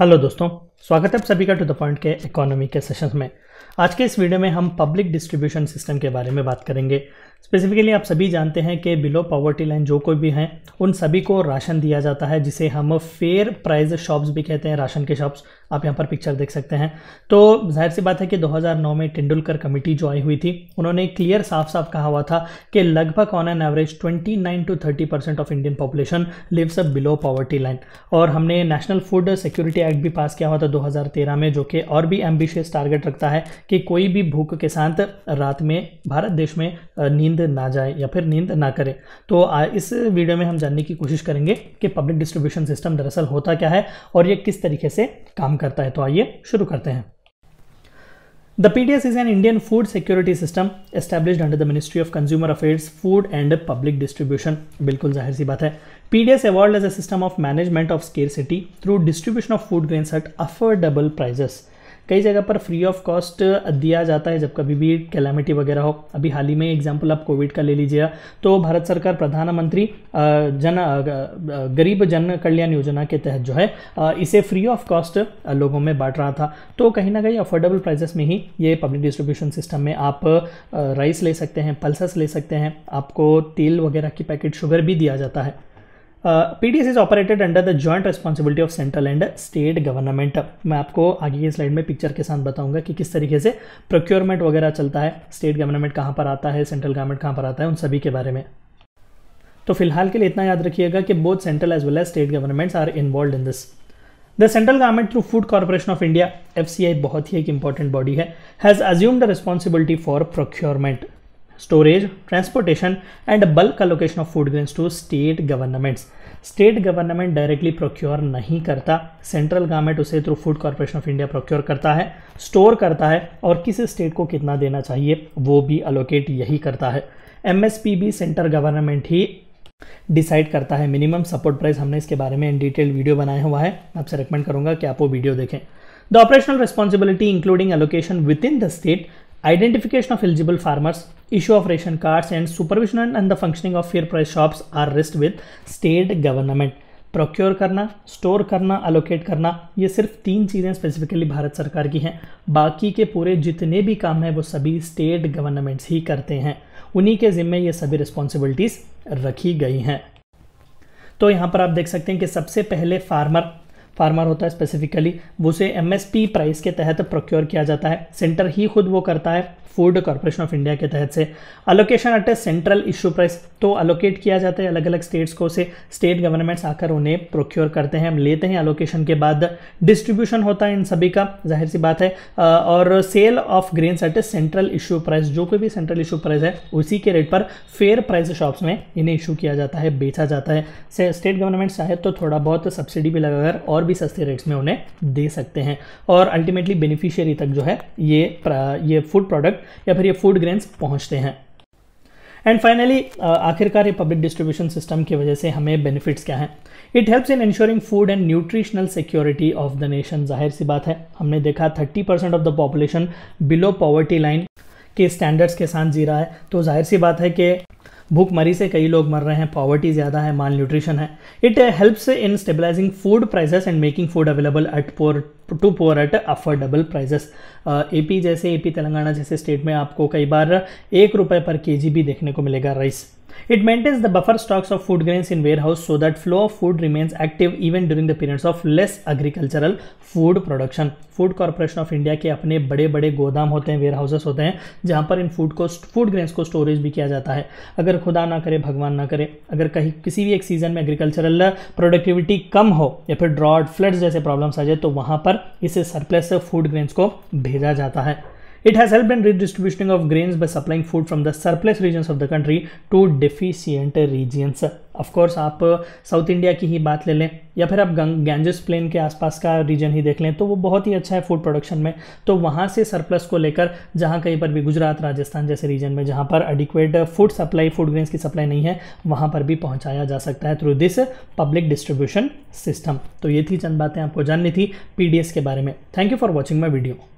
Hello दोस्तों स्वागत है आप सभी का टू द पॉइंट के इकोनॉमी के सेशन में आज के इस वीडियो में हम पब्लिक डिस्ट्रीब्यूशन सिस्टम के बारे में बात करेंगे स्पेसिफिकली आप सभी जानते हैं कि बिलो पॉवर्टी लाइन जो कोई भी हैं उन सभी को राशन दिया जाता है जिसे हम फेयर प्राइस शॉप्स भी कहते हैं राशन के शॉप्स आप यहाँ पर पिक्चर देख सकते हैं तो जाहिर सी बात है कि 2009 में तेंडुलकर कमेटी जो आई हुई थी उन्होंने क्लियर साफ साफ कहा हुआ था कि लगभग on an average 29 to 30 percent of Indian population lives up below poverty line और हमने नेशनल फूड सिक्योरिटी एक्ट भी पास किया हुआ था 2013 में जो कि और भी एम्बिशियस टारगेट रखता है कि कोई भी भूख के साथ रात में भारत देश में नींद ना जाए या फिर नींद ना करे तो इस वीडियो में हम जानने की कोशिश करेंगे कि पब्लिक डिस्ट्रीब्यूशन सिस्टम दरअसल होता क्या है और ये किस तरीके से काम करता है तो आइए शुरू करते हैं The PDS is an Indian food security system established under the Ministry of Consumer Affairs, Food and Public Distribution. बिल्कुल जाहिर सी बात है PDS evolved as a system of management of scarcity through distribution of food grains at affordable prices. कई जगह पर free of cost दिया जाता है जब कभी भी कैलामिटी वगैरह हो अभी हाल ही में एग्जाम्पल आप कोविड का ले लीजिए तो भारत सरकार प्रधानमंत्री जन गरीब जन कल्याण योजना के तहत जो है इसे फ्री ऑफ कॉस्ट लोगों में बांट रहा था तो कहीं ना कहीं अफोर्डेबल प्राइजेस में ही ये पब्लिक डिस्ट्रीब्यूशन सिस्टम में आप राइस ले सकते हैं पल्सस ले सकते हैं आपको तेल वगैरह की पैकेट शुगर भी दिया जाता है PDS is operated under the joint responsibility of central and state government मैं आपको आगे की स्लाइड में पिक्चर के साथ बताऊंगा कि किस तरीके से प्रोक्योरमेंट वगैरह चलता है स्टेट गवर्नमेंट कहाँ पर आता है सेंट्रल गवर्नमेंट कहाँ पर आता है उन सभी के बारे में तो फिलहाल के लिए इतना याद रखिएगा कि both central as well as state governments are involve in this the central government through Food Corporation of India F बहुत ही एक इंपॉर्टेंट बॉडी है has assumed the responsibility for procurement storage, transportation and bulk allocation of food grains to state governments. State government directly procure नहीं करता central government उसे through Food Corporation of India procure करता है store करता है और किस स्टेट को कितना देना चाहिए वो भी अलोकेट यही करता है एम भी सेंट्रल गवर्नमेंट ही डिसाइड करता है मिनिमम सपोर्ट प्राइस हमने इसके बारे में इन डिटेल वीडियो बनाया हुआ है आपसे रिकमेंड करूंगा कि आप वो वीडियो देखें the operational responsibility including allocation with in the state identification of eligible farmers issue of ration cards and supervision and the functioning of fair price shops are rest with state government procure करना store करना allocate करना ये सिर्फ तीन चीज़ें specifically Bharat सरकार की हैं बाकी के पूरे जितने भी काम हैं वो सभी स्टेट गवर्नमेंट्स ही करते हैं उन्हीं के जिम्मे ये सभी रिस्पॉन्सिबिलिटीज़ रखी गई हैं तो यहाँ पर आप देख सकते हैं कि सबसे पहले फार्मर फार्मर होता है स्पेसिफिकली उसे एम प्राइस के तहत प्रोक्योर किया जाता है सेंटर ही खुद वो करता है फूड कॉर्पोरेशन ऑफ इंडिया के तहत से allocation at a central issue price तो अलोकेट किया जाता है अलग अलग स्टेट्स को से स्टेट गवर्नमेंट्स आकर उन्हें प्रोक्योर करते हैं हम लेते हैं अलोकेशन के बाद डिस्ट्रीब्यूशन होता है इन सभी का जाहिर सी बात है और sale of grain at a central issue price जो कोई भी सेंट्रल इशू प्राइस है उसी के रेट पर फेयर प्राइस शॉप्स में इन्हें इशू किया जाता है बेचा जाता है स्टेट गवर्नमेंट चाहे तो थोड़ा बहुत सब्सिडी भी लगाकर और भी सस्ते रेट्स में उन्हें दे सकते हैं और अल्टीमेटली बेनिफिशियरी तक जो है ये ये फूड प्रोडक्ट या फिर ये फूड ग्रेन्स पहुँचते हैं एंड फाइनली आखिरकार ये पब्लिक डिस्ट्रीब्यूशन सिस्टम की वजह से हमें बेनिफिट्स क्या हैं it helps in ensuring food and nutritional security of the nation जाहिर सी बात है हमने देखा 30 percent of the population below poverty line के स्टैंडर्ड्स के साथ जी रहा है तो जाहिर सी बात है कि भूखमरी से कई लोग मर रहे हैं पॉवर्टी ज़्यादा है माल न्यूट्रिशन है it helps in stabilising food prices and making food available at poor to poor at affordable prices AP जैसे एपी तेलंगाना जैसे स्टेट में आपको कई बार एक रुपये पर के भी देखने को मिलेगा rice It maintains the buffer stocks of food grains in warehouse so that flow of food remains active even during the periods of less agricultural food production. Food Corporation of India के अपने बड़े बड़े गोदाम होते हैं where houses होते हैं जहाँ पर इन फूड को फूड ग्रेन्स को स्टोरेज भी किया जाता है अगर खुदा ना करे भगवान ना करे अगर कहीं किसी भी एक सीजन में एग्रीकल्चरल प्रोडक्टिविटी कम हो या फिर ड्रॉड फ्लड्स जैसे प्रॉब्लम्स आ जाए तो वहाँ पर इसे सरप्लस फूड ग्रेन्स को भेजा जाता है It has helped in redistribution of grains by supplying food from the surplus regions of the country to deficient regions. Of course आप साउथ uh, इंडिया की ही बात ले लें या फिर आप गैंजेस प्लेन के आसपास का रीजन ही देख लें तो वो बहुत ही अच्छा है फूड प्रोडक्शन में तो वहाँ से सरप्लस को लेकर जहाँ कहीं पर भी गुजरात राजस्थान जैसे रीजन में जहाँ पर adequate food supply food grains की सप्लाई नहीं है वहाँ पर भी पहुँचाया जा सकता है through this public distribution system तो ये थी चंद बातें आपको जाननी थी पी के बारे में thank you for watching my video